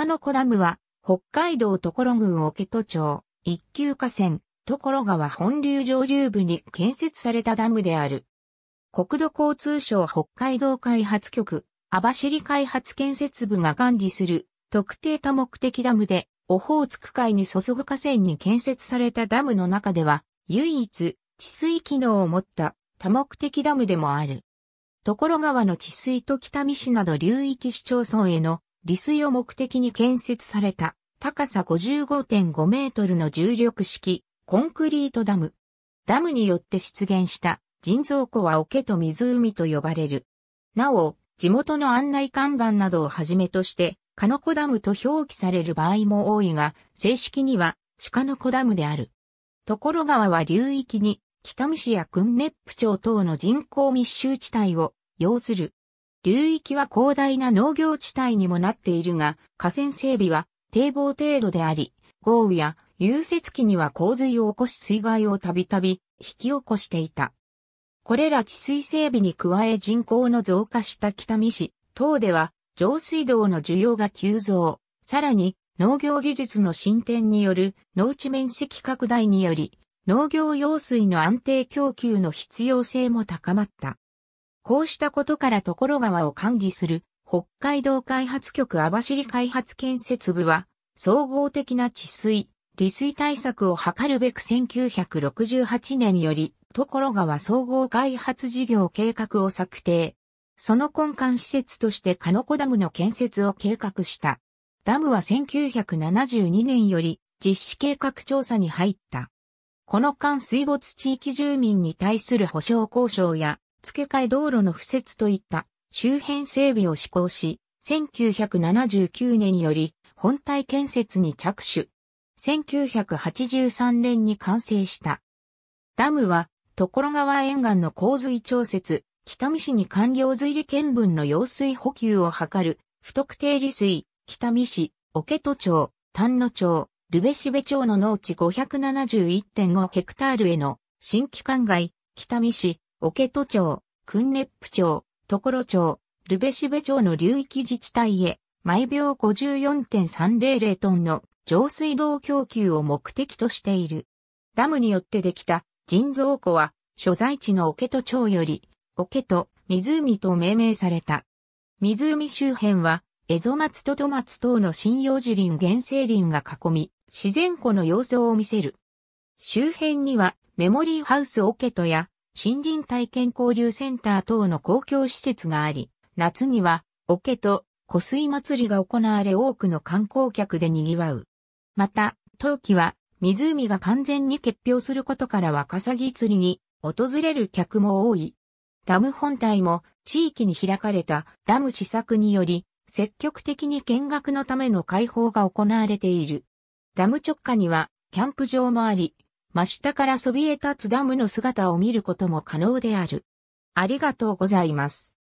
中野小ダムは、北海道所郡桶戸町、一級河川、所川本流上流部に建設されたダムである。国土交通省北海道開発局、網走開発建設部が管理する特定多目的ダムで、オホーツク海に注ぐ河川に建設されたダムの中では、唯一、治水機能を持った多目的ダムでもある。所川の治水と北見市など流域市町村への利水を目的に建設された高さ55.5メートルの重力式コンクリートダム。ダムによって出現した人造湖は桶と湖と呼ばれる。なお、地元の案内看板などをはじめとして、カのコダムと表記される場合も多いが、正式には鹿の子ダムである。ところ川は流域に北見市や訓熱府町等の人口密集地帯を要する流域は広大な農業地帯にもなっているが、河川整備は堤防程度であり、豪雨や融雪期には洪水を起こし水害をたびたび引き起こしていた。これら治水整備に加え人口の増加した北見市等では上水道の需要が急増。さらに農業技術の進展による農地面積拡大により農業用水の安定供給の必要性も高まった。こうしたことからところ川を管理する北海道開発局網走開発建設部は総合的な治水、利水対策を図るべく1968年よりところ川総合開発事業計画を策定。その根幹施設として鹿ノ子ダムの建設を計画した。ダムは1972年より実施計画調査に入った。この間水没地域住民に対する保障交渉や付け替え道路の敷設といった周辺整備を施行し、1979年により本体建設に着手。1983年に完成した。ダムは、所川沿岸の洪水調節、北見市に官僚水利見分の用水補給を図る、不特定利水、北見市、桶戸町、丹野町、ルベシベ町の農地571.5ヘクタールへの新規灌漑、北見市、桶戸町、訓ッ府町、所町、ルベシベ町の流域自治体へ、毎秒54.300トンの上水道供給を目的としている。ダムによってできた人造湖は、所在地の桶戸町より、桶戸、湖と命名された。湖周辺は、蝦夷松とマツ等の針葉樹林原生林が囲み、自然湖の様相を見せる。周辺には、メモリーハウス桶戸や、森林体験交流センター等の公共施設があり、夏には、桶と湖水祭りが行われ多くの観光客で賑わう。また、冬季は湖が完全に結氷することからワカサギ釣りに訪れる客も多い。ダム本体も地域に開かれたダム施策により積極的に見学のための開放が行われている。ダム直下にはキャンプ場もあり、真下からそびえ立つダムの姿を見ることも可能である。ありがとうございます。